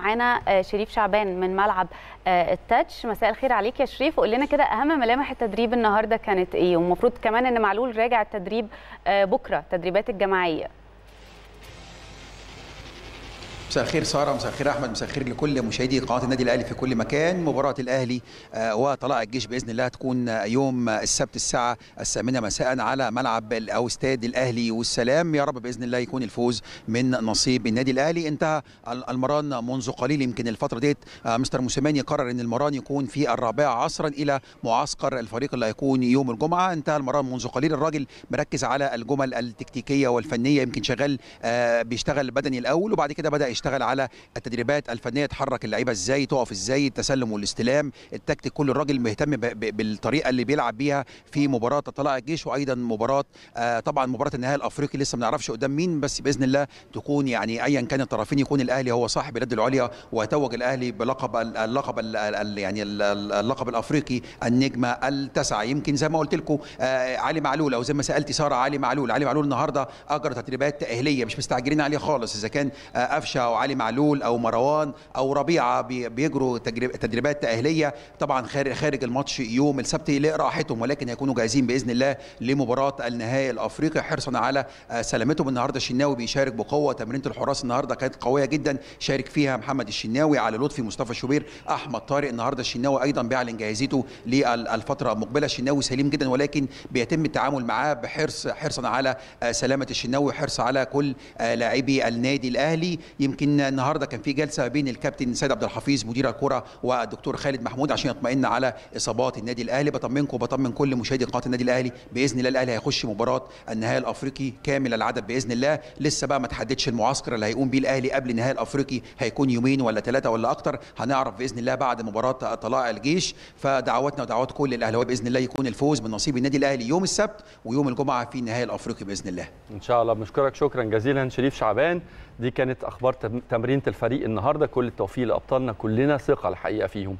معانا آه، شريف شعبان من ملعب آه، التاتش مساء الخير عليك يا شريف وقول لنا كده اهم ملامح التدريب النهارده كانت ايه ومفروض كمان ان معلول راجع التدريب آه، بكره التدريبات الجماعيه مساء الخير ساره مساء الخير احمد مساء الخير لكل مشاهدي قناه النادي الاهلي في كل مكان مباراه الاهلي آه، وطلائع الجيش باذن الله هتكون آه، يوم السبت الساعه الثامنه مساء على ملعب او استاد الاهلي والسلام يا رب باذن الله يكون الفوز من نصيب النادي الاهلي انتهى المران منذ قليل يمكن الفتره ديت آه، مستر موسيماني قرر ان المران يكون في الرابعه عصرا الى معسكر الفريق اللي هيكون يوم الجمعه انتهى المران منذ قليل الراجل مركز على الجمل التكتيكيه والفنيه يمكن شغال بيشتغل بدني الاول وبعد كده بدا يشتغل على التدريبات الفنيه تحرك اللعيبه ازاي تقف ازاي التسلم والاستلام التكتيك كل الراجل مهتم بالطريقه اللي بيلعب بيها في مباراه طلائع الجيش وايضا مباراه آه طبعا مباراه النهائي الافريقي لسه ما نعرفش قدام مين بس باذن الله تكون يعني ايا كان الطرفين يكون الاهلي هو صاحب اليد العليا ويتوج الاهلي بلقب اللقب يعني اللقب الافريقي النجمه التاسعه يمكن زي ما قلت لكم آه علي معلول او زي ما سالتي ساره علي معلول علي معلول النهارده اجرى تدريبات تاهيليه مش مستعجلين عليه خالص اذا كان آه قفشه او علي معلول او مروان او ربيعه بيجروا تدريبات تاهيليه طبعا خارج الماتش يوم السبت لراحتهم ولكن هيكونوا جاهزين باذن الله لمباراه النهائي الافريقي حرصا على سلامتهم النهارده الشناوي بيشارك بقوه تمرينه الحراس النهارده كانت قويه جدا شارك فيها محمد الشناوي على لطفي مصطفى شوبير احمد طارق النهارده الشناوي ايضا بيعلن جاهزيته للفتره المقبله الشناوي سليم جدا ولكن بيتم التعامل معاه بحرص حرصا على سلامه الشناوي حرص على كل لاعبي النادي الاهلي يمكن يمكن النهارده كان في جلسه بين الكابتن سيد عبد الحفيظ مدير الكره والدكتور خالد محمود عشان يطمئن على اصابات النادي الاهلي بطمنكم وبطمن كل مشاهدي قناه النادي الاهلي باذن الله الاهلي هيخش مباراه النهائي الافريقي كامل العدد باذن الله لسه بقى ما تحددش المعسكر اللي هيقوم بيه الاهلي قبل النهائي الافريقي هيكون يومين ولا ثلاثه ولا اكتر هنعرف باذن الله بعد مباراه طلائع الجيش فدعواتنا ودعوات كل الاهلاويه باذن الله يكون الفوز من نصيب النادي الاهلي يوم السبت ويوم الجمعه في النهائي الافريقي باذن الله ان شاء الله بنشكرك شكرا جزيلا شريف شعبان دي كانت اخبار تمرينه الفريق النهارده كل التوفيق لابطالنا كلنا ثقه الحقيقه فيهم